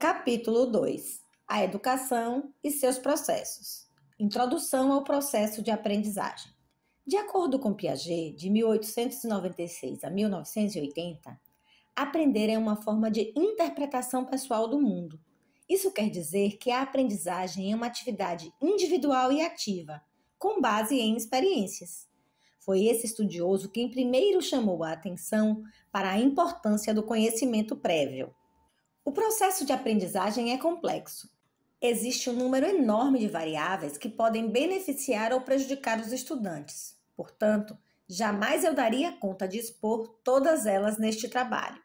Capítulo 2: A educação e seus processos. Introdução ao processo de aprendizagem. De acordo com Piaget, de 1896 a 1980, aprender é uma forma de interpretação pessoal do mundo. Isso quer dizer que a aprendizagem é uma atividade individual e ativa, com base em experiências. Foi esse estudioso quem primeiro chamou a atenção para a importância do conhecimento prévio o processo de aprendizagem é complexo. Existe um número enorme de variáveis que podem beneficiar ou prejudicar os estudantes. Portanto, jamais eu daria conta de expor todas elas neste trabalho.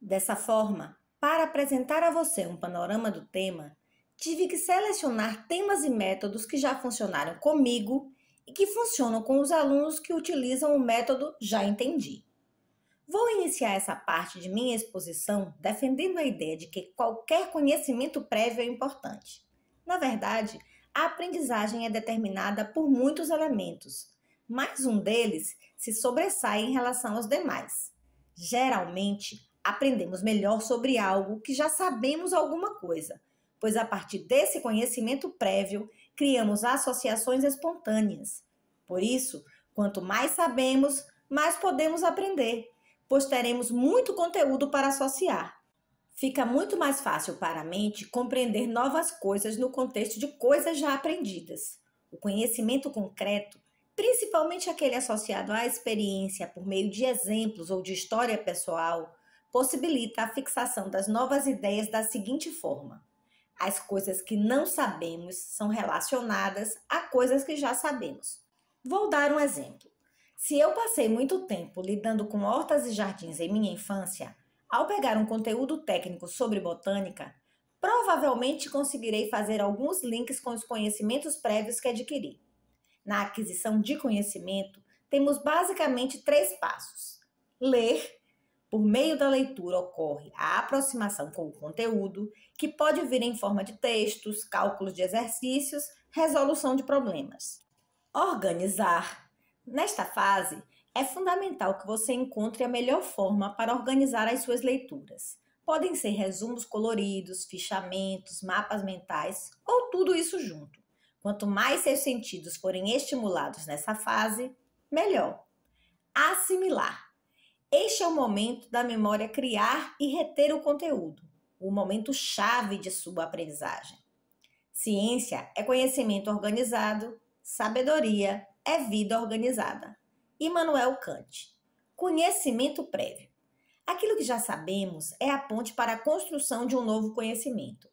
Dessa forma, para apresentar a você um panorama do tema, tive que selecionar temas e métodos que já funcionaram comigo e que funcionam com os alunos que utilizam o método Já Entendi. Vou iniciar essa parte de minha exposição defendendo a ideia de que qualquer conhecimento prévio é importante. Na verdade, a aprendizagem é determinada por muitos elementos, mas um deles se sobressai em relação aos demais. Geralmente, aprendemos melhor sobre algo que já sabemos alguma coisa, pois a partir desse conhecimento prévio criamos associações espontâneas. Por isso, quanto mais sabemos, mais podemos aprender pois teremos muito conteúdo para associar. Fica muito mais fácil para a mente compreender novas coisas no contexto de coisas já aprendidas. O conhecimento concreto, principalmente aquele associado à experiência por meio de exemplos ou de história pessoal, possibilita a fixação das novas ideias da seguinte forma: as coisas que não sabemos são relacionadas a coisas que já sabemos. Vou dar um exemplo. Se eu passei muito tempo lidando com hortas e jardins em minha infância, ao pegar um conteúdo técnico sobre botânica, provavelmente conseguirei fazer alguns links com os conhecimentos prévios que adquiri. Na aquisição de conhecimento, temos basicamente três passos: ler, por meio da leitura ocorre a aproximação com o conteúdo, que pode vir em forma de textos, cálculos de exercícios, resolução de problemas. Organizar Nesta fase, é fundamental que você encontre a melhor forma para organizar as suas leituras. Podem ser resumos coloridos, fichamentos, mapas mentais ou tudo isso junto. Quanto mais seus sentidos forem estimulados nessa fase, melhor. Assimilar. Este é o momento da memória criar e reter o conteúdo, o momento chave de sua aprendizagem. Ciência é conhecimento organizado, sabedoria é vida organizada. Immanuel Kant. Conhecimento prévio. Aquilo que já sabemos é a ponte para a construção de um novo conhecimento.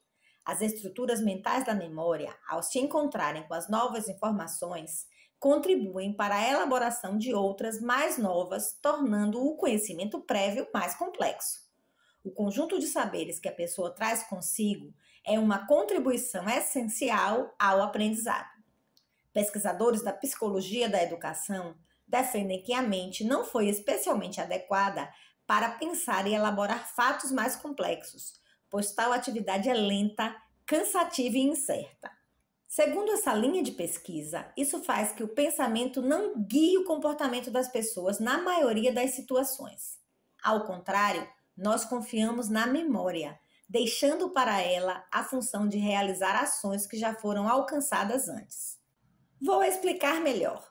As estruturas mentais da memória, ao se encontrarem com as novas informações, contribuem para a elaboração de outras mais novas, tornando o conhecimento prévio mais complexo. O conjunto de saberes que a pessoa traz consigo é uma contribuição essencial ao aprendizado. Pesquisadores da psicologia da educação defendem que a mente não foi especialmente adequada para pensar e elaborar fatos mais complexos, pois tal atividade é lenta, cansativa e incerta. Segundo essa linha de pesquisa, isso faz que o pensamento não guie o comportamento das pessoas na maioria das situações. Ao contrário, nós confiamos na memória, deixando para ela a função de realizar ações que já foram alcançadas antes. Vou explicar melhor.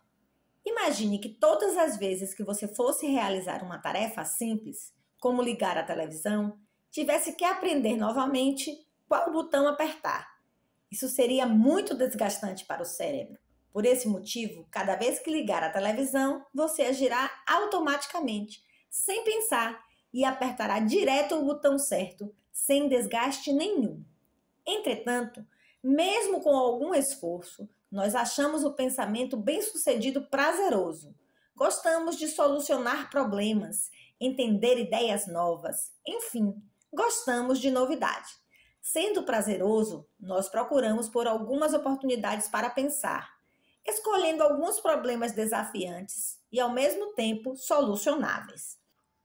Imagine que todas as vezes que você fosse realizar uma tarefa simples, como ligar a televisão, tivesse que aprender novamente qual botão apertar. Isso seria muito desgastante para o cérebro. Por esse motivo, cada vez que ligar a televisão, você agirá automaticamente, sem pensar, e apertará direto o botão certo, sem desgaste nenhum. Entretanto, mesmo com algum esforço, nós achamos o pensamento bem-sucedido prazeroso. Gostamos de solucionar problemas, entender ideias novas, enfim, gostamos de novidade. Sendo prazeroso, nós procuramos por algumas oportunidades para pensar, escolhendo alguns problemas desafiantes e ao mesmo tempo solucionáveis.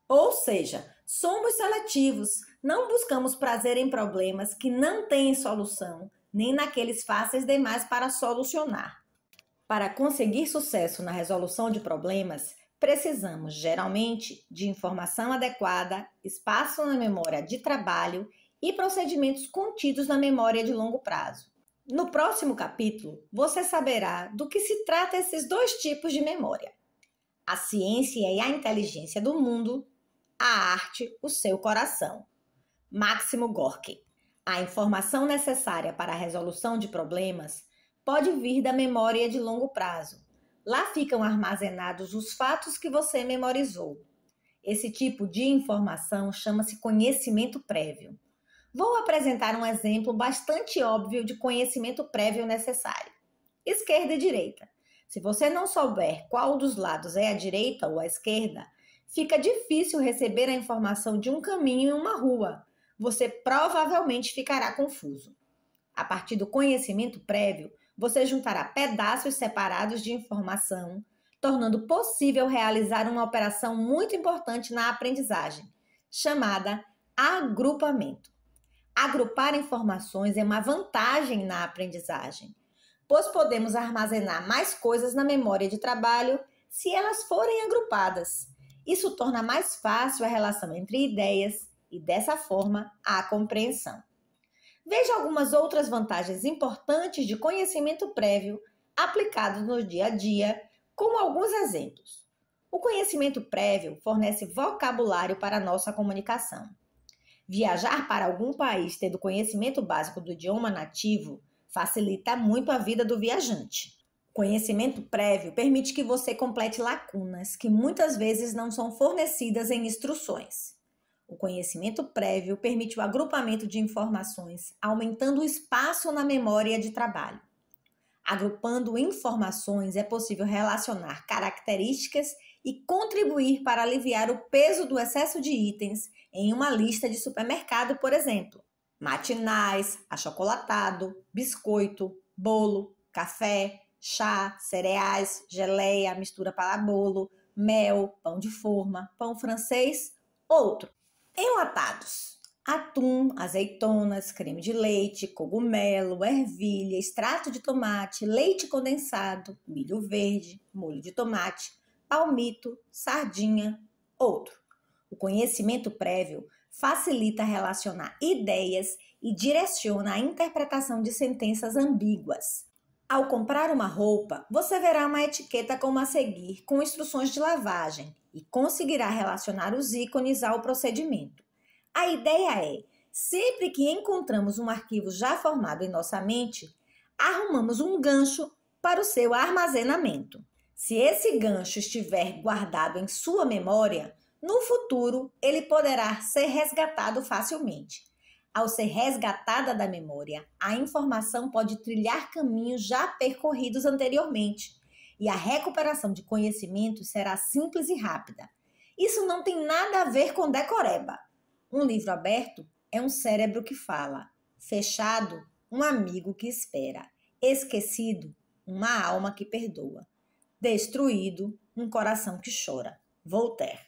Ou seja, somos seletivos, não buscamos prazer em problemas que não têm solução, nem naqueles fáceis demais para solucionar. Para conseguir sucesso na resolução de problemas, precisamos geralmente de informação adequada, espaço na memória de trabalho e procedimentos contidos na memória de longo prazo. No próximo capítulo, você saberá do que se trata esses dois tipos de memória: a ciência e a inteligência do mundo, a arte, o seu coração. Máximo Gorky. A informação necessária para a resolução de problemas pode vir da memória de longo prazo. Lá ficam armazenados os fatos que você memorizou. Esse tipo de informação chama-se conhecimento prévio. Vou apresentar um exemplo bastante óbvio de conhecimento prévio necessário: esquerda e direita. Se você não souber qual dos lados é a direita ou a esquerda, fica difícil receber a informação de um caminho em uma rua, você provavelmente ficará confuso. A partir do conhecimento prévio, você juntará pedaços separados de informação, tornando possível realizar uma operação muito importante na aprendizagem, chamada agrupamento. Agrupar informações é uma vantagem na aprendizagem, pois podemos armazenar mais coisas na memória de trabalho se elas forem agrupadas. Isso torna mais fácil a relação entre ideias, e, dessa forma, a compreensão. Veja algumas outras vantagens importantes de conhecimento prévio aplicado no dia a dia, como alguns exemplos. O conhecimento prévio fornece vocabulário para a nossa comunicação. Viajar para algum país tendo conhecimento básico do idioma nativo facilita muito a vida do viajante. conhecimento prévio permite que você complete lacunas que muitas vezes não são fornecidas em instruções. O conhecimento prévio permite o agrupamento de informações, aumentando o espaço na memória de trabalho. Agrupando informações, é possível relacionar características e contribuir para aliviar o peso do excesso de itens em uma lista de supermercado, por exemplo. Matinais, achocolatado, biscoito, bolo, café, chá, cereais, geleia, mistura para bolo, mel, pão de forma, pão francês, outro. Enlatados: atum, azeitonas, creme de leite, cogumelo, ervilha, extrato de tomate, leite condensado, milho verde, molho de tomate, palmito, sardinha, outro. O conhecimento prévio facilita relacionar ideias e direciona a interpretação de sentenças ambíguas. Ao comprar uma roupa, você verá uma etiqueta como a seguir com instruções de lavagem e conseguirá relacionar os ícones ao procedimento. A ideia é, sempre que encontramos um arquivo já formado em nossa mente, arrumamos um gancho para o seu armazenamento. Se esse gancho estiver guardado em sua memória, no futuro ele poderá ser resgatado facilmente. Ao ser resgatada da memória, a informação pode trilhar caminhos já percorridos anteriormente e a recuperação de conhecimento será simples e rápida. Isso não tem nada a ver com decoreba. Um livro aberto é um cérebro que fala, fechado, um amigo que espera, esquecido, uma alma que perdoa, destruído, um coração que chora. Voltaire.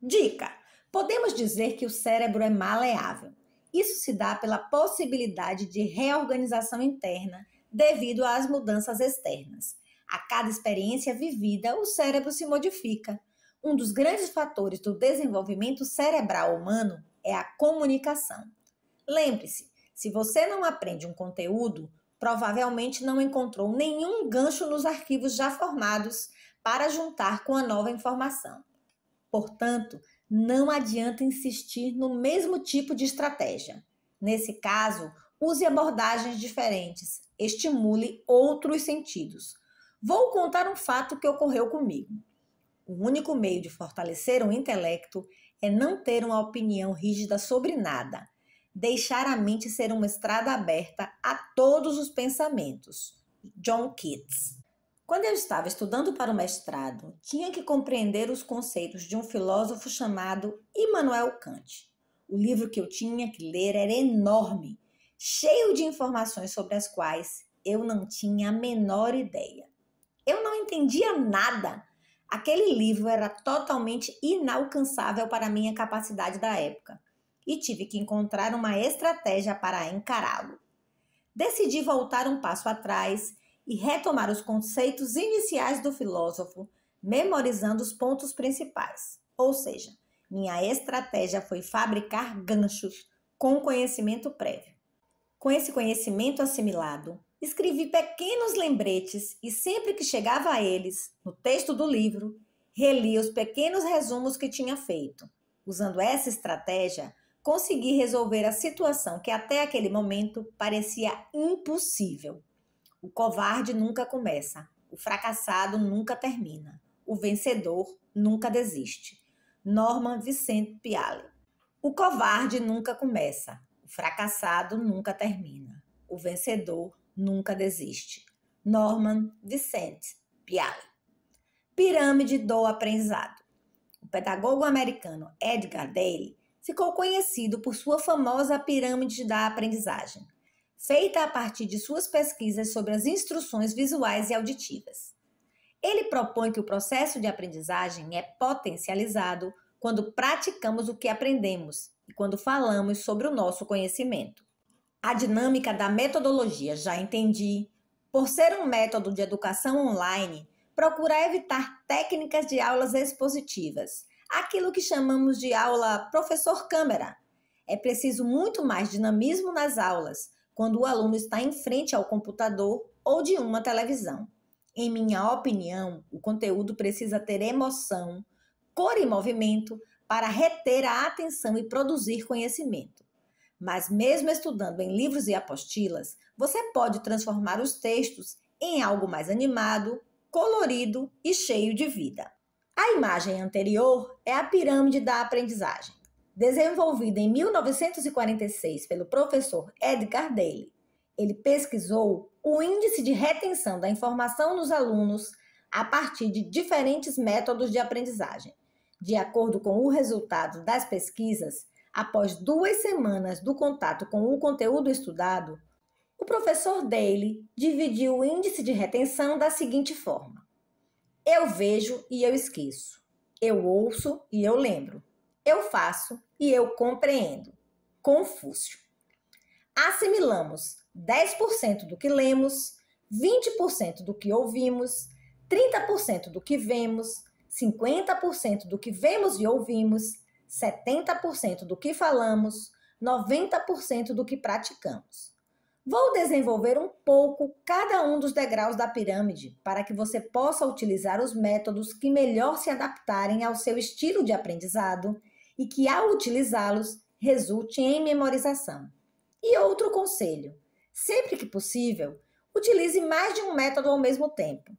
Dica: podemos dizer que o cérebro é maleável isso se dá pela possibilidade de reorganização interna devido às mudanças externas. A cada experiência vivida, o cérebro se modifica. Um dos grandes fatores do desenvolvimento cerebral humano é a comunicação. Lembre-se, se você não aprende um conteúdo, provavelmente não encontrou nenhum gancho nos arquivos já formados para juntar com a nova informação. Portanto, não adianta insistir no mesmo tipo de estratégia. Nesse caso, use abordagens diferentes, estimule outros sentidos. Vou contar um fato que ocorreu comigo. O único meio de fortalecer um intelecto é não ter uma opinião rígida sobre nada, deixar a mente ser uma estrada aberta a todos os pensamentos. John Keats quando eu estava estudando para o mestrado, tinha que compreender os conceitos de um filósofo chamado Immanuel Kant. O livro que eu tinha que ler era enorme, cheio de informações sobre as quais eu não tinha a menor ideia. Eu não entendia nada. Aquele livro era totalmente inalcançável para a minha capacidade da época e tive que encontrar uma estratégia para encará-lo. Decidi voltar um passo atrás e retomar os conceitos iniciais do filósofo, memorizando os pontos principais. Ou seja, minha estratégia foi fabricar ganchos com conhecimento prévio. Com esse conhecimento assimilado, escrevi pequenos lembretes e sempre que chegava a eles, no texto do livro, relia os pequenos resumos que tinha feito. Usando essa estratégia, consegui resolver a situação que até aquele momento parecia impossível. O covarde nunca começa, o fracassado nunca termina, o vencedor nunca desiste. Norman Vicente Piale. O covarde nunca começa, o fracassado nunca termina, o vencedor nunca desiste. Norman Vicente Piale. Pirâmide do aprendizado. O pedagogo americano Edgar Dale ficou conhecido por sua famosa pirâmide da aprendizagem feita a partir de suas pesquisas sobre as instruções visuais e auditivas. Ele propõe que o processo de aprendizagem é potencializado quando praticamos o que aprendemos e quando falamos sobre o nosso conhecimento. A dinâmica da metodologia já entendi. Por ser um método de educação online, procura evitar técnicas de aulas expositivas, aquilo que chamamos de aula professor câmera. É preciso muito mais dinamismo nas aulas, quando o aluno está em frente ao computador ou de uma televisão. Em minha opinião, o conteúdo precisa ter emoção, cor e movimento para reter a atenção e produzir conhecimento. Mas, mesmo estudando em livros e apostilas, você pode transformar os textos em algo mais animado, colorido e cheio de vida. A imagem anterior é a pirâmide da aprendizagem desenvolvido em 1946 pelo professor Edgar Daly. Ele pesquisou o índice de retenção da informação nos alunos a partir de diferentes métodos de aprendizagem. De acordo com o resultado das pesquisas, após duas semanas do contato com o conteúdo estudado, o professor Daly dividiu o índice de retenção da seguinte forma: Eu vejo e eu esqueço. Eu ouço e eu lembro eu faço e eu compreendo. Confúcio. Assimilamos 10% do que lemos, 20% do que ouvimos, 30% do que vemos, 50% do que vemos e ouvimos, 70% do que falamos, 90% do que praticamos. Vou desenvolver um pouco cada um dos degraus da pirâmide para que você possa utilizar os métodos que melhor se adaptarem ao seu estilo de aprendizado e que, ao utilizá-los, resulte em memorização. E outro conselho: sempre que possível, utilize mais de um método ao mesmo tempo.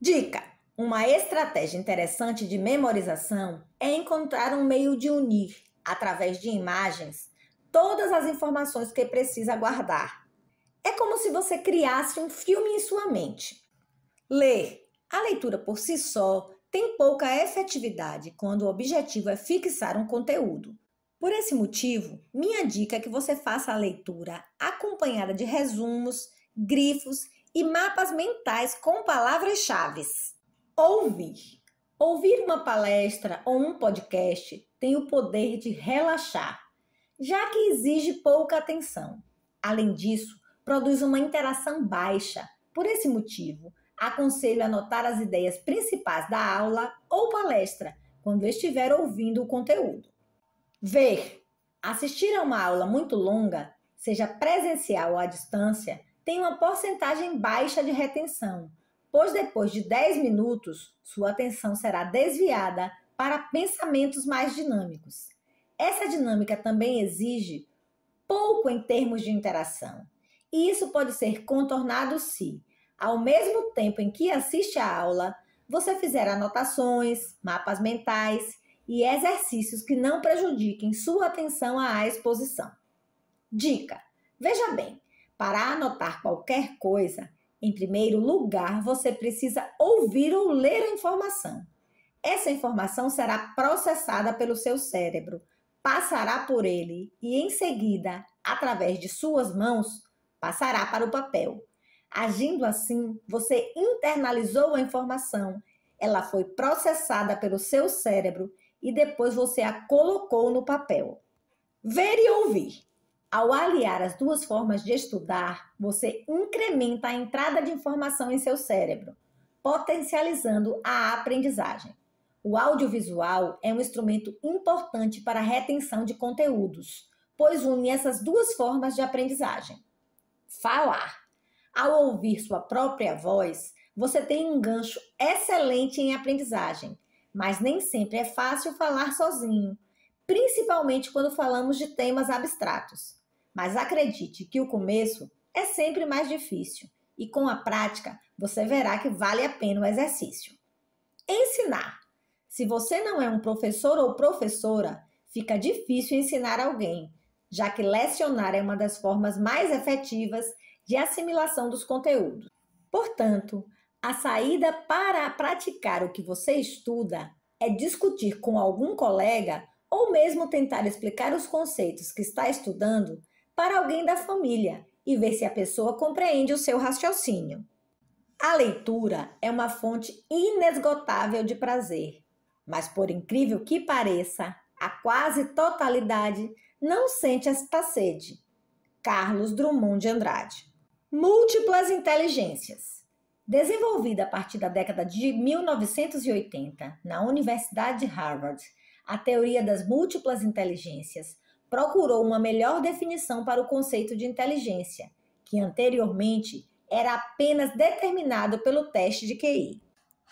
Dica: uma estratégia interessante de memorização é encontrar um meio de unir, através de imagens, todas as informações que precisa guardar. É como se você criasse um filme em sua mente. Ler. A leitura por si só tem pouca efetividade quando o objetivo é fixar um conteúdo. Por esse motivo, minha dica é que você faça a leitura acompanhada de resumos, grifos e mapas mentais com palavras-chave. Ouvir. Ouvir uma palestra ou um podcast tem o poder de relaxar, já que exige pouca atenção. Além disso, produz uma interação baixa. Por esse motivo, Aconselho a anotar as ideias principais da aula ou palestra quando estiver ouvindo o conteúdo. Ver. Assistir a uma aula muito longa, seja presencial ou à distância, tem uma porcentagem baixa de retenção, pois depois de 10 minutos, sua atenção será desviada para pensamentos mais dinâmicos. Essa dinâmica também exige pouco em termos de interação, e isso pode ser contornado se ao mesmo tempo em que assiste a aula, você fizer anotações, mapas mentais e exercícios que não prejudiquem sua atenção à exposição. Dica: veja bem, para anotar qualquer coisa, em primeiro lugar você precisa ouvir ou ler a informação. Essa informação será processada pelo seu cérebro, passará por ele e, em seguida, através de suas mãos, passará para o papel. Agindo assim, você internalizou a informação, ela foi processada pelo seu cérebro e depois você a colocou no papel. Ver e ouvir. Ao aliar as duas formas de estudar, você incrementa a entrada de informação em seu cérebro, potencializando a aprendizagem. O audiovisual é um instrumento importante para a retenção de conteúdos, pois une essas duas formas de aprendizagem. Falar. Ao ouvir sua própria voz, você tem um gancho excelente em aprendizagem, mas nem sempre é fácil falar sozinho, principalmente quando falamos de temas abstratos. Mas acredite que o começo é sempre mais difícil e com a prática você verá que vale a pena o exercício. Ensinar. Se você não é um professor ou professora, fica difícil ensinar alguém, já que lecionar é uma das formas mais efetivas de assimilação dos conteúdos. Portanto, a saída para praticar o que você estuda é discutir com algum colega ou mesmo tentar explicar os conceitos que está estudando para alguém da família e ver se a pessoa compreende o seu raciocínio. A leitura é uma fonte inesgotável de prazer, mas por incrível que pareça, a quase totalidade não sente esta sede. Carlos Drummond de Andrade Múltiplas inteligências. Desenvolvida a partir da década de 1980 na Universidade de Harvard, a teoria das múltiplas inteligências procurou uma melhor definição para o conceito de inteligência, que anteriormente era apenas determinado pelo teste de QI.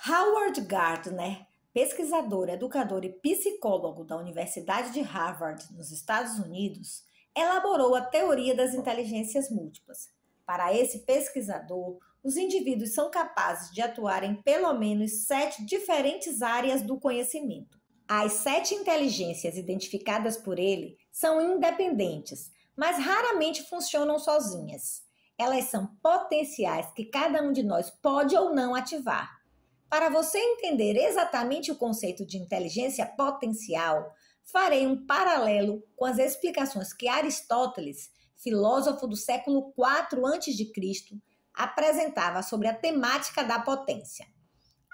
Howard Gardner, pesquisador, educador e psicólogo da Universidade de Harvard, nos Estados Unidos, elaborou a teoria das inteligências múltiplas para esse pesquisador, os indivíduos são capazes de atuar em pelo menos sete diferentes áreas do conhecimento. As sete inteligências identificadas por ele são independentes, mas raramente funcionam sozinhas. Elas são potenciais que cada um de nós pode ou não ativar. Para você entender exatamente o conceito de inteligência potencial, farei um paralelo com as explicações que Aristóteles filósofo do século IV a.C., apresentava sobre a temática da potência.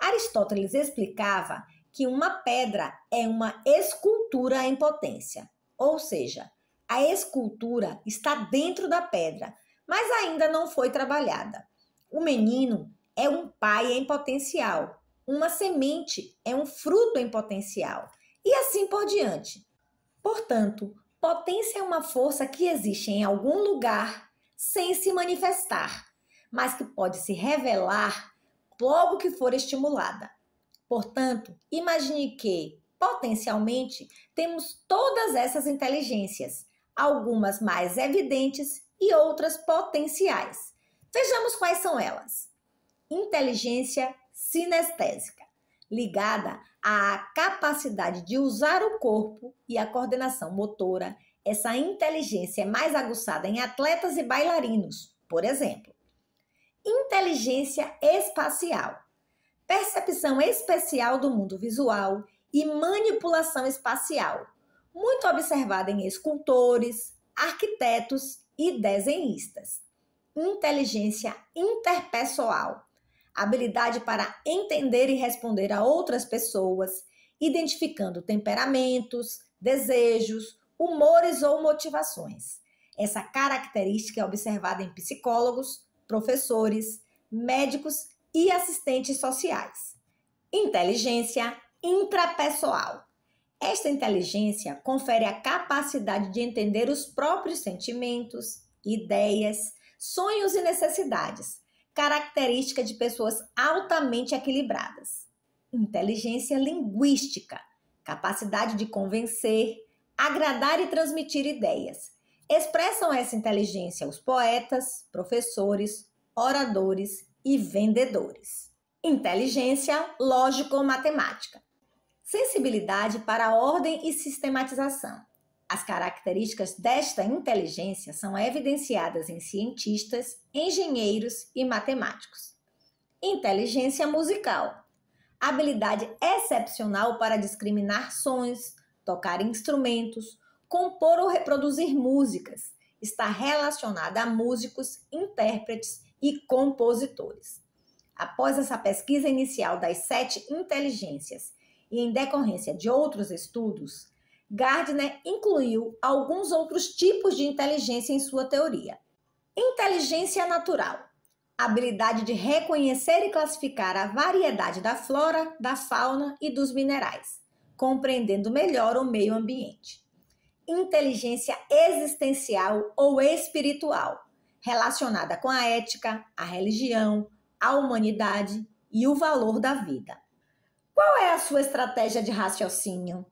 Aristóteles explicava que uma pedra é uma escultura em potência, ou seja, a escultura está dentro da pedra, mas ainda não foi trabalhada. O menino é um pai em potencial, uma semente é um fruto em potencial, e assim por diante. Portanto, Potência é uma força que existe em algum lugar sem se manifestar, mas que pode se revelar logo que for estimulada. Portanto, imagine que, potencialmente, temos todas essas inteligências, algumas mais evidentes e outras potenciais. Vejamos quais são elas. Inteligência sinestésica, ligada a capacidade de usar o corpo e a coordenação motora. Essa inteligência é mais aguçada em atletas e bailarinos, por exemplo. Inteligência espacial, percepção especial do mundo visual e manipulação espacial, muito observada em escultores, arquitetos e desenhistas. Inteligência interpessoal habilidade para entender e responder a outras pessoas, identificando temperamentos, desejos, humores ou motivações. Essa característica é observada em psicólogos, professores, médicos e assistentes sociais. Inteligência intrapessoal. Esta inteligência confere a capacidade de entender os próprios sentimentos, ideias, sonhos e necessidades, característica de pessoas altamente equilibradas. Inteligência linguística, capacidade de convencer, agradar e transmitir ideias. Expressam essa inteligência os poetas, professores, oradores e vendedores. Inteligência lógico-matemática. Sensibilidade para a ordem e sistematização. As características desta inteligência são evidenciadas em cientistas, engenheiros e matemáticos. Inteligência musical habilidade excepcional para discriminar sons, tocar instrumentos, compor ou reproduzir músicas. Está relacionada a músicos, intérpretes e compositores. Após essa pesquisa inicial das sete inteligências e em decorrência de outros estudos, Gardner incluiu alguns outros tipos de inteligência em sua teoria. Inteligência natural habilidade de reconhecer e classificar a variedade da flora, da fauna e dos minerais, compreendendo melhor o meio ambiente. Inteligência existencial ou espiritual, relacionada com a ética, a religião, a humanidade e o valor da vida. Qual é a sua estratégia de raciocínio?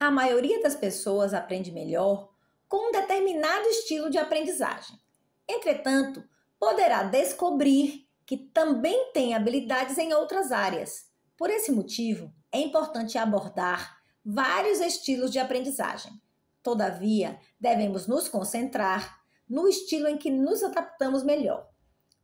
A maioria das pessoas aprende melhor com um determinado estilo de aprendizagem. Entretanto, poderá descobrir que também tem habilidades em outras áreas. Por esse motivo, é importante abordar vários estilos de aprendizagem. Todavia, devemos nos concentrar no estilo em que nos adaptamos melhor.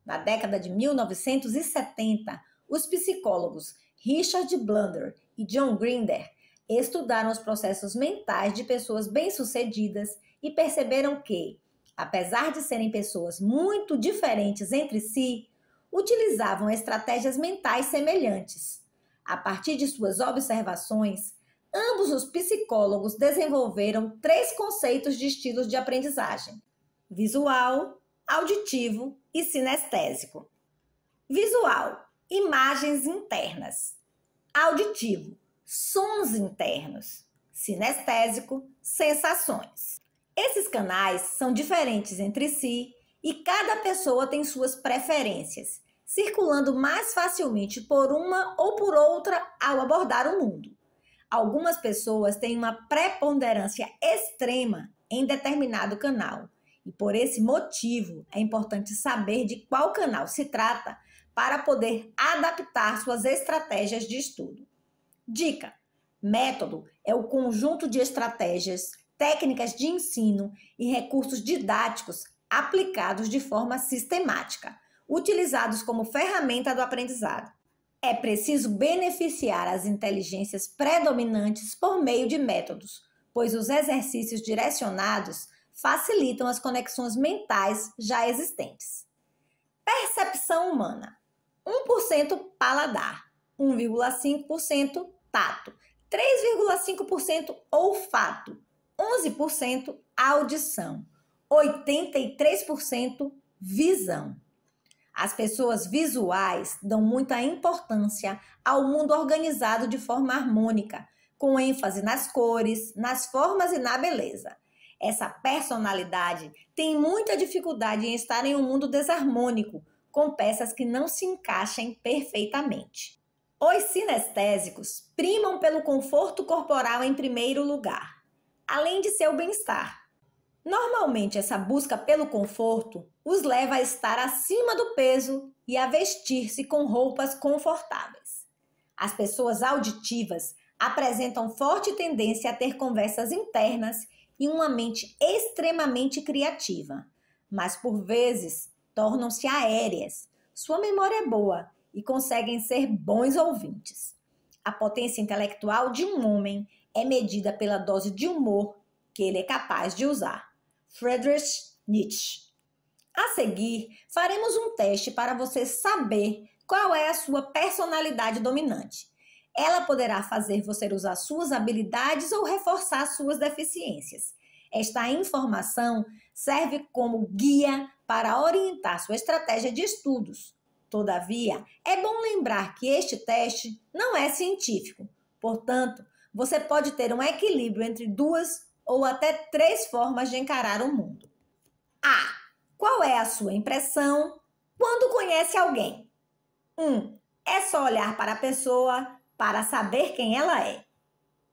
Na década de 1970, os psicólogos Richard Blunder e John Grinder estudaram os processos mentais de pessoas bem-sucedidas e perceberam que, apesar de serem pessoas muito diferentes entre si, utilizavam estratégias mentais semelhantes. A partir de suas observações, ambos os psicólogos desenvolveram três conceitos de estilos de aprendizagem: visual, auditivo e sinestésico. Visual imagens internas. Auditivo sons internos, sinestésico, sensações. Esses canais são diferentes entre si e cada pessoa tem suas preferências, circulando mais facilmente por uma ou por outra ao abordar o mundo. Algumas pessoas têm uma preponderância extrema em determinado canal, e por esse motivo é importante saber de qual canal se trata para poder adaptar suas estratégias de estudo. Dica: método é o conjunto de estratégias, técnicas de ensino e recursos didáticos aplicados de forma sistemática, utilizados como ferramenta do aprendizado. É preciso beneficiar as inteligências predominantes por meio de métodos, pois os exercícios direcionados facilitam as conexões mentais já existentes. Percepção humana: 1% paladar, 1,5% tato, 3,5% olfato, 11% audição, 83% visão. As pessoas visuais dão muita importância ao mundo organizado de forma harmônica, com ênfase nas cores, nas formas e na beleza. Essa personalidade tem muita dificuldade em estar em um mundo desarmônico, com peças que não se encaixem perfeitamente. Os sinestésicos primam pelo conforto corporal em primeiro lugar, além de seu bem-estar. Normalmente, essa busca pelo conforto os leva a estar acima do peso e a vestir-se com roupas confortáveis. As pessoas auditivas apresentam forte tendência a ter conversas internas e uma mente extremamente criativa, mas por vezes tornam-se aéreas. Sua memória é boa, e conseguem ser bons ouvintes. A potência intelectual de um homem é medida pela dose de humor que ele é capaz de usar. Friedrich Nietzsche. A seguir, faremos um teste para você saber qual é a sua personalidade dominante. Ela poderá fazer você usar suas habilidades ou reforçar suas deficiências. Esta informação serve como guia para orientar sua estratégia de estudos, Todavia, é bom lembrar que este teste não é científico. Portanto, você pode ter um equilíbrio entre duas ou até três formas de encarar o mundo. A. Qual é a sua impressão quando conhece alguém? 1. Um, é só olhar para a pessoa para saber quem ela é.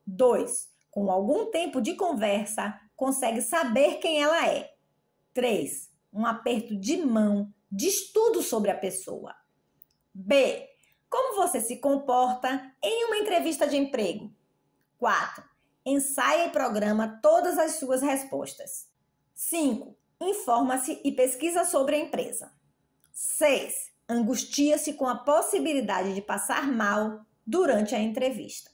2. Com algum tempo de conversa, consegue saber quem ela é. 3. Um aperto de mão de estudo sobre a pessoa. B. Como você se comporta em uma entrevista de emprego? 4. Ensaia e programa todas as suas respostas. 5. Informa-se e pesquisa sobre a empresa. 6. Angustia-se com a possibilidade de passar mal durante a entrevista.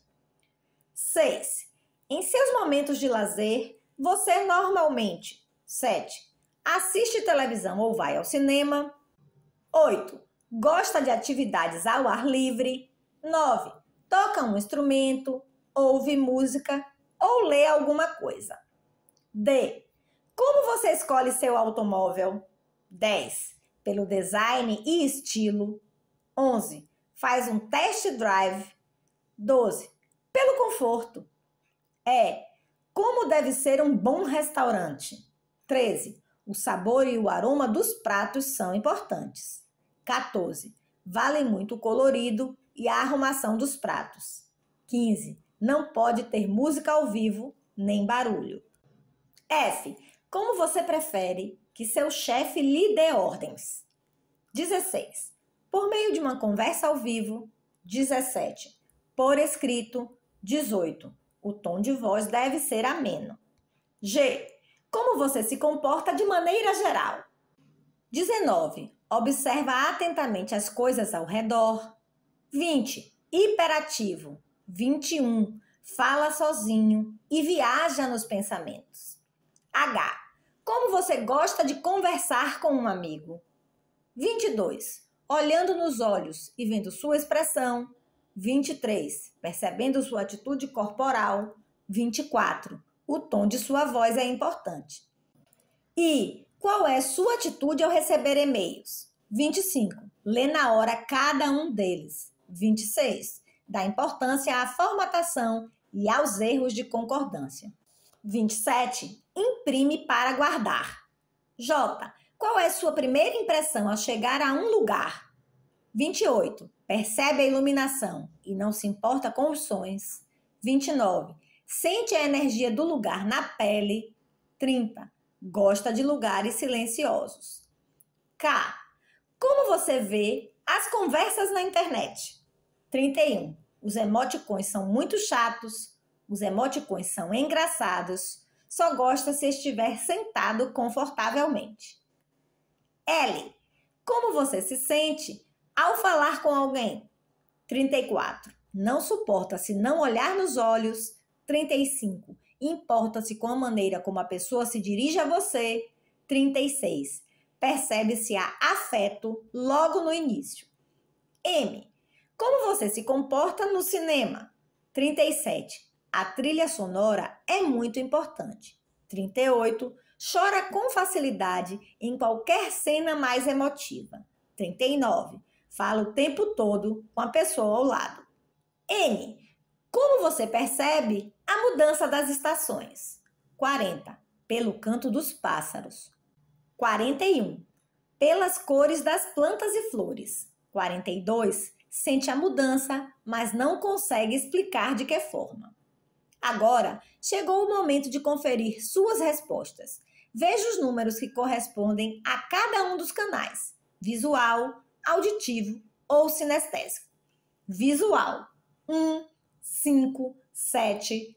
6. Em seus momentos de lazer, você normalmente 7 assiste televisão ou vai ao cinema. 8. Gosta de atividades ao ar livre. 9. Toca um instrumento, ouve música ou lê alguma coisa. D. Como você escolhe seu automóvel? 10. Pelo design e estilo. 11. Faz um test drive. 12. Pelo conforto. E. Como deve ser um bom restaurante? 13 o sabor e o aroma dos pratos são importantes. 14. Vale muito o colorido e a arrumação dos pratos. 15. Não pode ter música ao vivo nem barulho. F. Como você prefere que seu chefe lhe dê ordens? 16. Por meio de uma conversa ao vivo. 17. Por escrito. 18. O tom de voz deve ser ameno. G. Como você se comporta de maneira geral? 19. Observa atentamente as coisas ao redor. 20. Hiperativo. 21. Fala sozinho e viaja nos pensamentos. H. Como você gosta de conversar com um amigo? 22. Olhando nos olhos e vendo sua expressão. 23. Percebendo sua atitude corporal. 24. O tom de sua voz é importante. E qual é sua atitude ao receber e-mails? 25. Lê na hora cada um deles. 26. Dá importância à formatação e aos erros de concordância. 27. Imprime para guardar. J. Qual é sua primeira impressão ao chegar a um lugar? 28. Percebe a iluminação e não se importa com os sons. 29 Sente a energia do lugar na pele. 30. Gosta de lugares silenciosos. K. Como você vê as conversas na internet? 31. Os emoticons são muito chatos. Os emoticons são engraçados. Só gosta se estiver sentado confortavelmente. L. Como você se sente ao falar com alguém? 34. Não suporta se não olhar nos olhos 35. Importa-se com a maneira como a pessoa se dirige a você. 36. Percebe-se a afeto logo no início. M. Como você se comporta no cinema? 37. A trilha sonora é muito importante. 38. Chora com facilidade em qualquer cena mais emotiva. 39. Fala o tempo todo com a pessoa ao lado. N. Como você percebe a mudança das estações. 40. Pelo canto dos pássaros. 41. Pelas cores das plantas e flores. 42. Sente a mudança, mas não consegue explicar de que forma. Agora chegou o momento de conferir suas respostas. Veja os números que correspondem a cada um dos canais: visual, auditivo ou sinestésico. Visual: 1, 5, 7,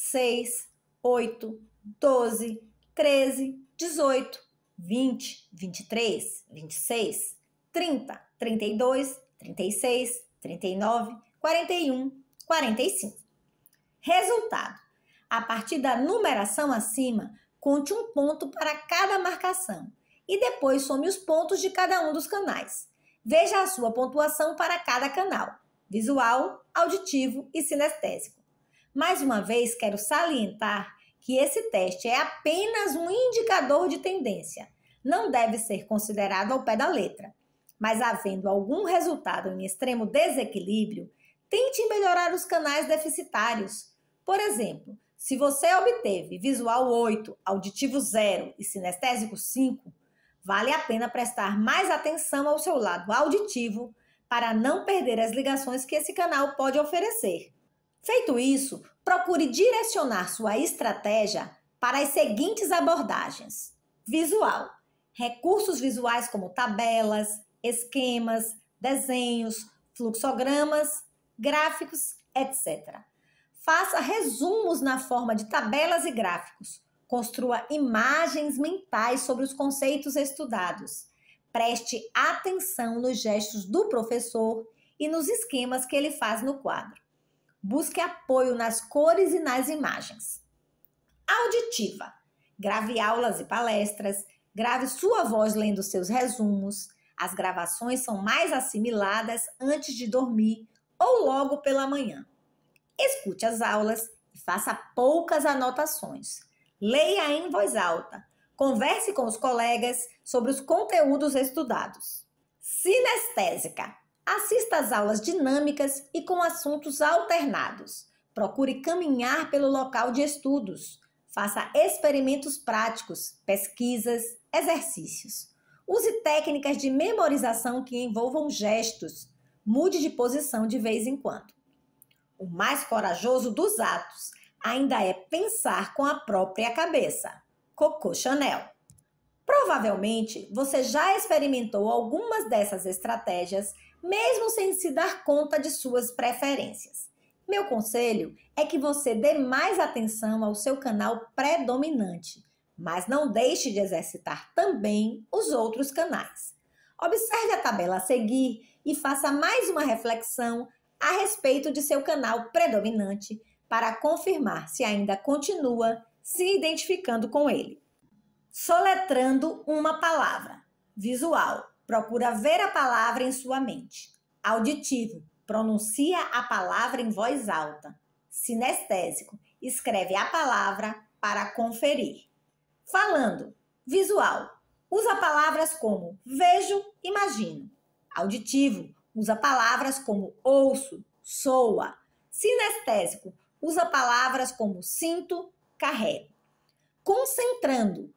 6, 8, 12, 13, 18, 20, 23, 26, 30, 32, 36, 39, 41, 45. Resultado: a partir da numeração acima, conte um ponto para cada marcação e depois some os pontos de cada um dos canais. Veja a sua pontuação para cada canal: visual, auditivo e sinestésico. Mais uma vez, quero salientar que esse teste é apenas um indicador de tendência, não deve ser considerado ao pé da letra. Mas havendo algum resultado em extremo desequilíbrio, tente melhorar os canais deficitários. Por exemplo, se você obteve visual 8, auditivo 0 e sinestésico 5, vale a pena prestar mais atenção ao seu lado auditivo para não perder as ligações que esse canal pode oferecer. Feito isso, procure direcionar sua estratégia para as seguintes abordagens: visual, recursos visuais como tabelas, esquemas, desenhos, fluxogramas, gráficos, etc. Faça resumos na forma de tabelas e gráficos. Construa imagens mentais sobre os conceitos estudados. Preste atenção nos gestos do professor e nos esquemas que ele faz no quadro. Busque apoio nas cores e nas imagens. Auditiva. Grave aulas e palestras, grave sua voz lendo seus resumos. As gravações são mais assimiladas antes de dormir ou logo pela manhã. Escute as aulas e faça poucas anotações. Leia em voz alta. Converse com os colegas sobre os conteúdos estudados. Sinestésica Assista às aulas dinâmicas e com assuntos alternados. Procure caminhar pelo local de estudos. Faça experimentos práticos, pesquisas, exercícios. Use técnicas de memorização que envolvam gestos. Mude de posição de vez em quando. O mais corajoso dos atos ainda é pensar com a própria cabeça. Coco Chanel. Provavelmente você já experimentou algumas dessas estratégias mesmo sem se dar conta de suas preferências. Meu conselho é que você dê mais atenção ao seu canal predominante, mas não deixe de exercitar também os outros canais. Observe a tabela a seguir e faça mais uma reflexão a respeito de seu canal predominante para confirmar se ainda continua se identificando com ele. Soletrando uma palavra: visual, procura ver a palavra em sua mente. Auditivo, pronuncia a palavra em voz alta. Sinestésico, escreve a palavra para conferir. Falando, visual, usa palavras como vejo, imagino. Auditivo, usa palavras como ouço, soa. Sinestésico, usa palavras como sinto, carrego. Concentrando,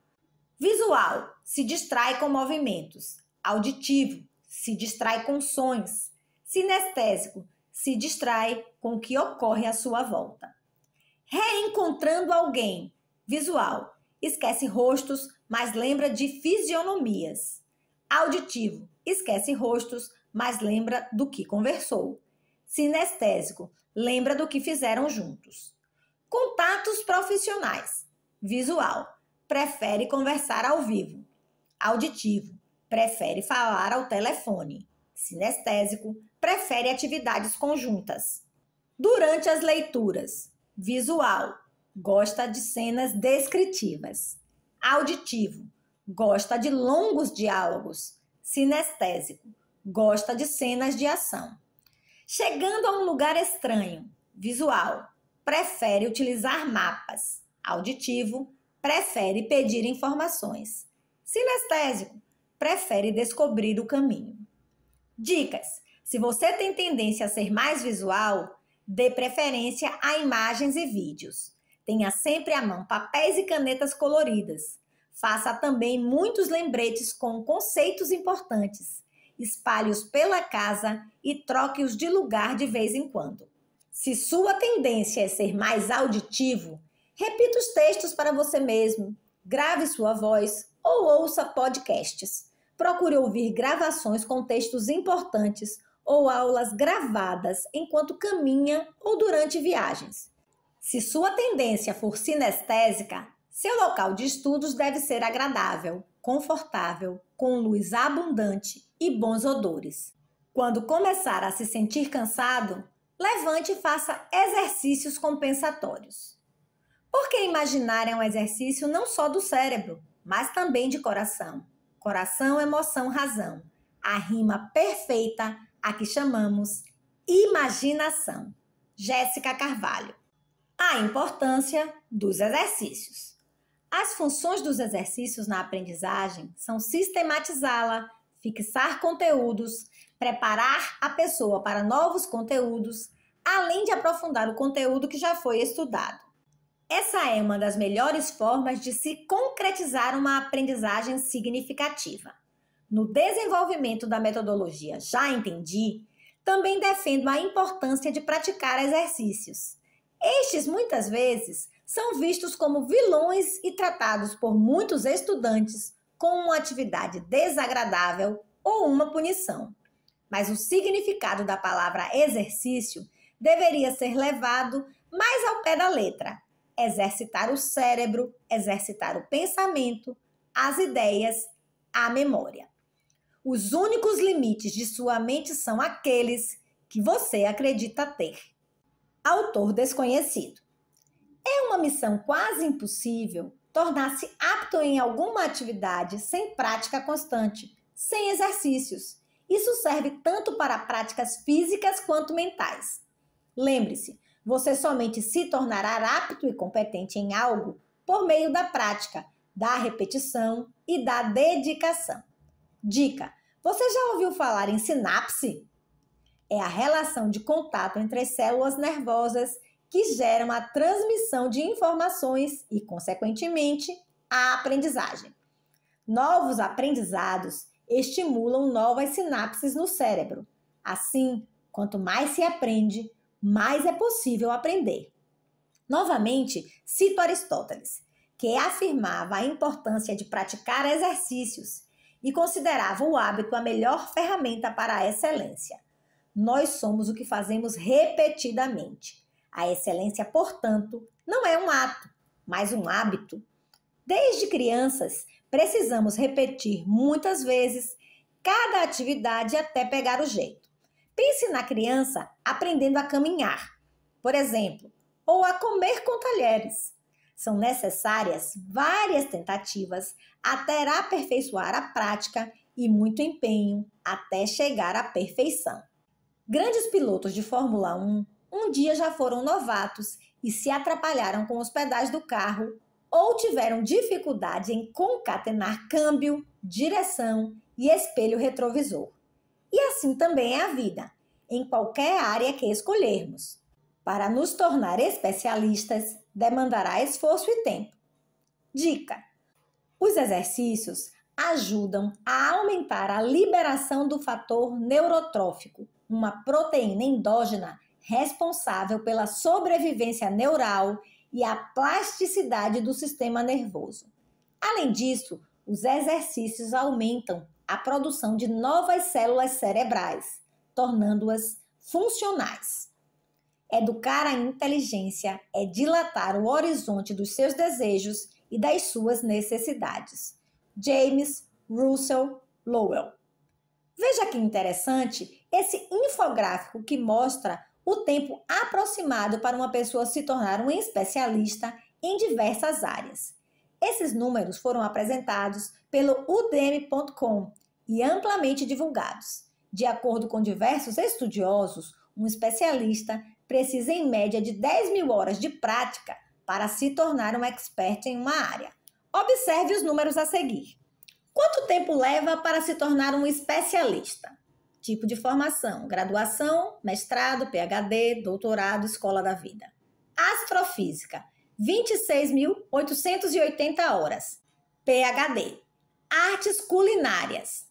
visual, se distrai com movimentos auditivo, se distrai com sons, sinestésico, se distrai com o que ocorre à sua volta. Reencontrando alguém, visual, esquece rostos, mas lembra de fisionomias. Auditivo, esquece rostos, mas lembra do que conversou. Sinestésico, lembra do que fizeram juntos. Contatos profissionais, visual, prefere conversar ao vivo. Auditivo, prefere falar ao telefone. Sinestésico prefere atividades conjuntas. Durante as leituras, visual gosta de cenas descritivas. Auditivo gosta de longos diálogos. Sinestésico gosta de cenas de ação. Chegando a um lugar estranho, visual prefere utilizar mapas. Auditivo prefere pedir informações. Sinestésico prefere descobrir o caminho. Dicas: se você tem tendência a ser mais visual, dê preferência a imagens e vídeos. Tenha sempre à mão papéis e canetas coloridas. Faça também muitos lembretes com conceitos importantes. Espalhe-os pela casa e troque-os de lugar de vez em quando. Se sua tendência é ser mais auditivo, repita os textos para você mesmo, grave sua voz ou ouça podcasts procure ouvir gravações com textos importantes ou aulas gravadas enquanto caminha ou durante viagens. Se sua tendência for sinestésica, seu local de estudos deve ser agradável, confortável, com luz abundante e bons odores. Quando começar a se sentir cansado, levante e faça exercícios compensatórios. Porque imaginar é um exercício não só do cérebro, mas também de coração coração, emoção, razão. A rima perfeita a que chamamos imaginação. Jéssica Carvalho. A importância dos exercícios. As funções dos exercícios na aprendizagem são sistematizá-la, fixar conteúdos, preparar a pessoa para novos conteúdos, além de aprofundar o conteúdo que já foi estudado. Essa é uma das melhores formas de se concretizar uma aprendizagem significativa. No desenvolvimento da metodologia Já Entendi, também defendo a importância de praticar exercícios. Estes, muitas vezes, são vistos como vilões e tratados por muitos estudantes como uma atividade desagradável ou uma punição. Mas o significado da palavra exercício deveria ser levado mais ao pé da letra exercitar o cérebro, exercitar o pensamento, as ideias, a memória. Os únicos limites de sua mente são aqueles que você acredita ter. Autor desconhecido. É uma missão quase impossível tornar-se apto em alguma atividade sem prática constante, sem exercícios. Isso serve tanto para práticas físicas quanto mentais. Lembre-se, você somente se tornará apto e competente em algo por meio da prática, da repetição e da dedicação. Dica: você já ouviu falar em sinapse? É a relação de contato entre as células nervosas que geram a transmissão de informações e, consequentemente, a aprendizagem. Novos aprendizados estimulam novas sinapses no cérebro. Assim, quanto mais se aprende, mas é possível aprender. Novamente, cito Aristóteles, que afirmava a importância de praticar exercícios e considerava o hábito a melhor ferramenta para a excelência. Nós somos o que fazemos repetidamente. A excelência, portanto, não é um ato, mas um hábito. Desde crianças, precisamos repetir muitas vezes cada atividade até pegar o jeito. Pense na criança aprendendo a caminhar, por exemplo, ou a comer com talheres. São necessárias várias tentativas até aperfeiçoar a prática e muito empenho até chegar à perfeição. Grandes pilotos de Fórmula 1 um dia já foram novatos e se atrapalharam com os pedais do carro ou tiveram dificuldade em concatenar câmbio, direção e espelho retrovisor. E assim também é a vida, em qualquer área que escolhermos. Para nos tornar especialistas, demandará esforço e tempo. Dica: os exercícios ajudam a aumentar a liberação do fator neurotrófico, uma proteína endógena responsável pela sobrevivência neural e a plasticidade do sistema nervoso. Além disso, os exercícios aumentam a produção de novas células cerebrais, tornando-as funcionais. Educar a inteligência é dilatar o horizonte dos seus desejos e das suas necessidades. James Russell Lowell. Veja que interessante esse infográfico que mostra o tempo aproximado para uma pessoa se tornar um especialista em diversas áreas. Esses números foram apresentados pelo udm.com e amplamente divulgados. De acordo com diversos estudiosos, um especialista precisa, em média, de 10 mil horas de prática para se tornar um expert em uma área. Observe os números a seguir. Quanto tempo leva para se tornar um especialista? Tipo de formação: graduação, mestrado, PhD, doutorado, escola da vida. Astrofísica: 26.880 horas. PhD. Artes culinárias: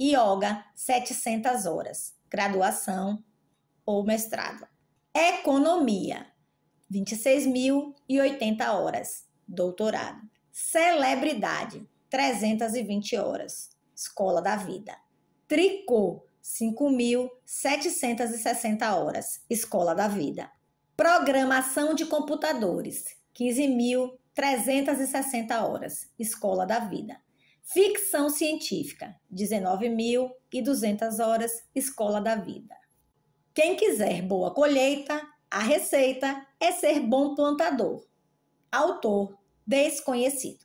yoga 700 horas, graduação ou mestrado. Economia 26.080 horas, doutorado. Celebridade 320 horas, escola da vida. Tricô 5.760 horas, escola da vida. Programação de computadores 15.360 horas, escola da vida Ficção científica, 19.200 horas, Escola da Vida. Quem quiser boa colheita, a receita é ser bom plantador. Autor desconhecido.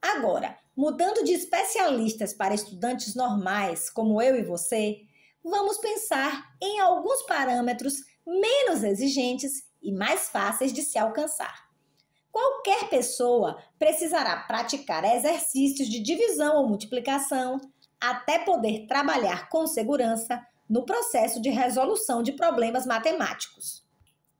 Agora, mudando de especialistas para estudantes normais, como eu e você, vamos pensar em alguns parâmetros menos exigentes e mais fáceis de se alcançar. Qualquer pessoa precisará praticar exercícios de divisão ou multiplicação até poder trabalhar com segurança no processo de resolução de problemas matemáticos.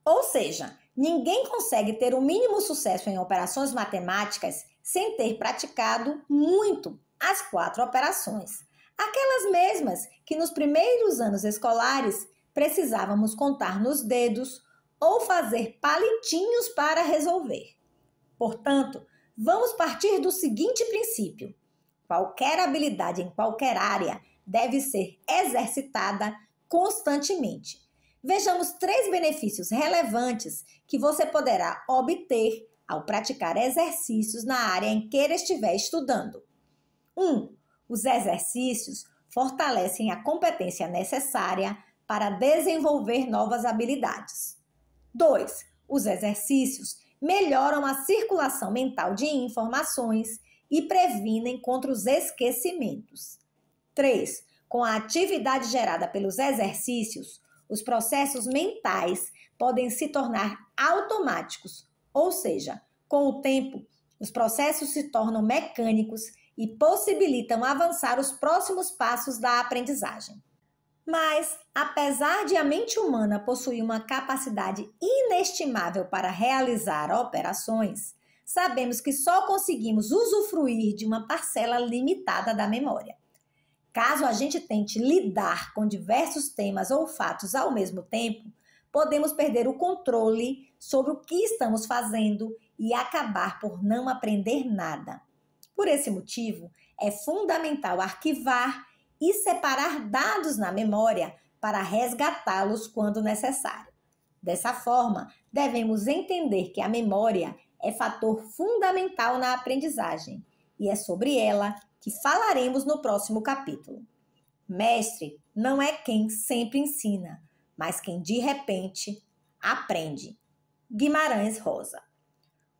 Ou seja, ninguém consegue ter o mínimo sucesso em operações matemáticas sem ter praticado muito as quatro operações, aquelas mesmas que nos primeiros anos escolares precisávamos contar nos dedos ou fazer palitinhos para resolver. Portanto, vamos partir do seguinte princípio: qualquer habilidade em qualquer área deve ser exercitada constantemente. Vejamos três benefícios relevantes que você poderá obter ao praticar exercícios na área em que estiver estudando. 1. Um, os exercícios fortalecem a competência necessária para desenvolver novas habilidades. 2. Os exercícios melhoram a circulação mental de informações e previnem contra os esquecimentos. 3. Com a atividade gerada pelos exercícios, os processos mentais podem se tornar automáticos, ou seja, com o tempo, os processos se tornam mecânicos e possibilitam avançar os próximos passos da aprendizagem. Mas, apesar de a mente humana possuir uma capacidade inestimável para realizar operações, sabemos que só conseguimos usufruir de uma parcela limitada da memória. Caso a gente tente lidar com diversos temas ou fatos ao mesmo tempo, podemos perder o controle sobre o que estamos fazendo e acabar por não aprender nada. Por esse motivo, é fundamental arquivar e separar dados na memória para resgatá-los quando necessário. Dessa forma, devemos entender que a memória é fator fundamental na aprendizagem e é sobre ela que falaremos no próximo capítulo. Mestre não é quem sempre ensina, mas quem de repente aprende. Guimarães Rosa.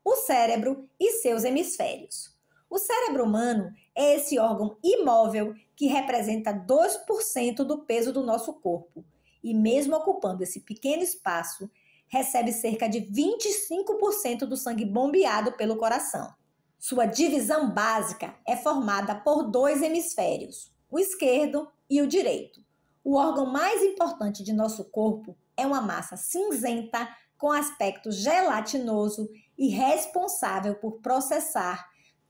O cérebro e seus hemisférios. O cérebro humano é esse órgão imóvel que representa 12% do peso do nosso corpo, e mesmo ocupando esse pequeno espaço, recebe cerca de 25% do sangue bombeado pelo coração. Sua divisão básica é formada por dois hemisférios, o esquerdo e o direito. O órgão mais importante de nosso corpo é uma massa cinzenta com aspecto gelatinoso e responsável por processar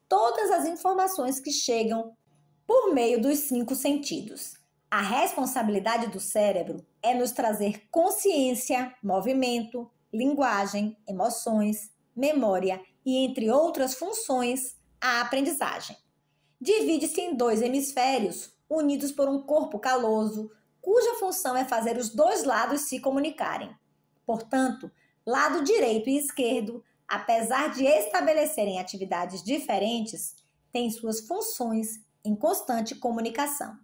todas as informações que chegam por meio dos cinco sentidos. A responsabilidade do cérebro é nos trazer consciência, movimento, linguagem, emoções, memória e, entre outras funções, a aprendizagem. Divide-se em dois hemisférios unidos por um corpo caloso, cuja função é fazer os dois lados se comunicarem. Portanto, lado direito e esquerdo, apesar de estabelecerem atividades diferentes, têm suas funções em constante comunicação.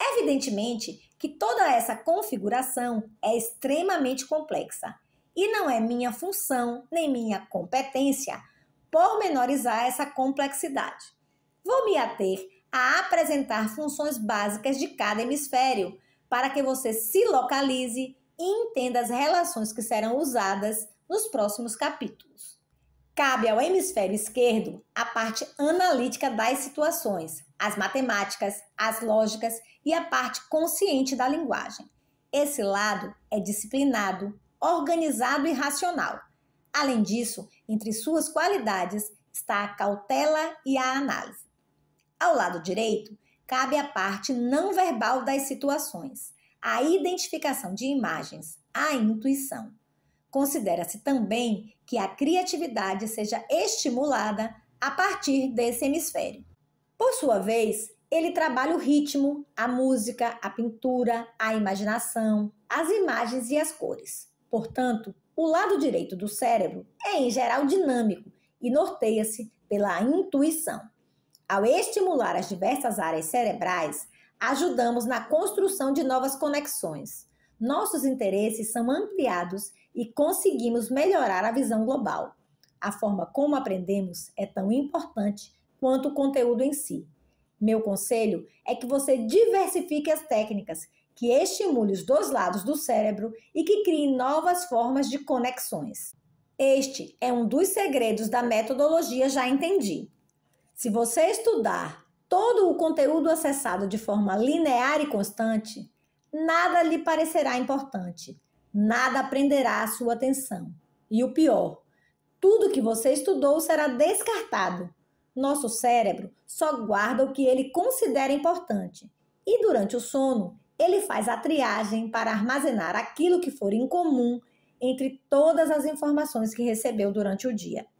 Evidentemente que toda essa configuração é extremamente complexa e não é minha função nem minha competência pormenorizar essa complexidade. Vou me ater a apresentar funções básicas de cada hemisfério para que você se localize e entenda as relações que serão usadas nos próximos capítulos. Cabe ao hemisfério esquerdo a parte analítica das situações, as matemáticas, as lógicas e a parte consciente da linguagem. Esse lado é disciplinado, organizado e racional. Além disso, entre suas qualidades está a cautela e a análise. Ao lado direito, cabe a parte não verbal das situações, a identificação de imagens, a intuição. Considera-se também que a criatividade seja estimulada a partir desse hemisfério. Por sua vez, ele trabalha o ritmo, a música, a pintura, a imaginação, as imagens e as cores. Portanto, o lado direito do cérebro é em geral dinâmico e norteia-se pela intuição. Ao estimular as diversas áreas cerebrais, ajudamos na construção de novas conexões. Nossos interesses são ampliados e conseguimos melhorar a visão global. A forma como aprendemos é tão importante quanto o conteúdo em si. Meu conselho é que você diversifique as técnicas, que estimule os dois lados do cérebro e que crie novas formas de conexões. Este é um dos segredos da metodologia Já Entendi. Se você estudar todo o conteúdo acessado de forma linear e constante, nada lhe parecerá importante nada aprenderá a sua atenção. E o pior, tudo que você estudou será descartado. Nosso cérebro só guarda o que ele considera importante. E durante o sono, ele faz a triagem para armazenar aquilo que for incomum entre todas as informações que recebeu durante o dia.